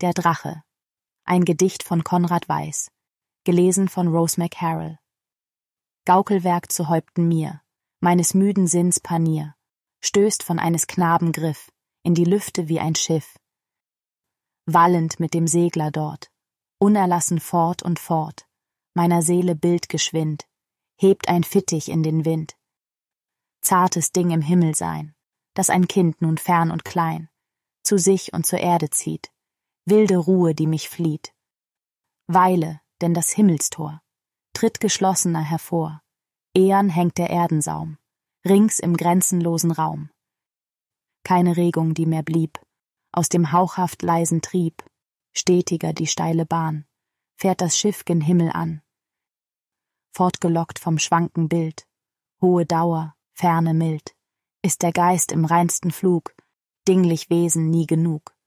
Der Drache. Ein Gedicht von Konrad Weiß. Gelesen von Rose McHarrell. Gaukelwerk zu Häupten mir, meines müden Sinns Panier, stößt von eines Knaben Griff, in die Lüfte wie ein Schiff. Wallend mit dem Segler dort, unerlassen fort und fort, meiner Seele Bild geschwind, hebt ein Fittich in den Wind. Zartes Ding im Himmel sein, das ein Kind nun fern und klein, zu sich und zur Erde zieht, wilde Ruhe, die mich flieht. Weile, denn das Himmelstor. Tritt geschlossener hervor. Ehren hängt der Erdensaum. Rings im grenzenlosen Raum. Keine Regung, die mehr blieb. Aus dem hauchhaft leisen Trieb. Stetiger die steile Bahn. Fährt das Schiff gen Himmel an. Fortgelockt vom schwanken Bild. Hohe Dauer, ferne mild. Ist der Geist im reinsten Flug. Dinglich Wesen nie genug.